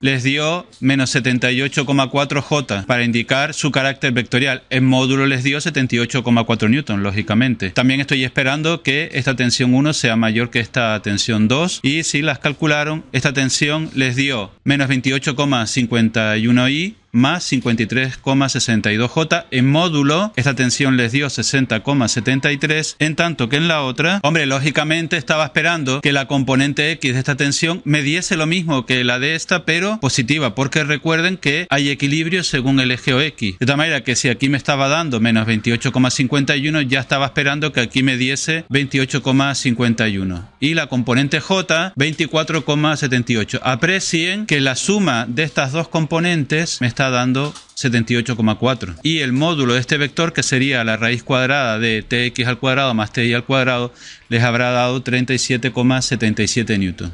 les dio menos 78,4 J para indicar su carácter vectorial. En módulo les dio 78,4 Newton, lógicamente. También estoy esperando que esta tensión 1 sea mayor que esta tensión 2 y si las calcularon, esta tensión les dio menos 28,51 I más 53,62J. En módulo, esta tensión les dio 60,73, en tanto que en la otra, hombre, lógicamente estaba esperando que la componente X de esta tensión me diese lo mismo que la de esta, pero positiva, porque recuerden que hay equilibrio según el eje x De tal manera que si aquí me estaba dando menos 28,51, ya estaba esperando que aquí me diese 28,51. Y la componente J, 24,78. Aprecien que la suma de estas dos componentes me está dando 78,4. Y el módulo de este vector, que sería la raíz cuadrada de tx al cuadrado más ti al cuadrado, les habrá dado 37,77 newton.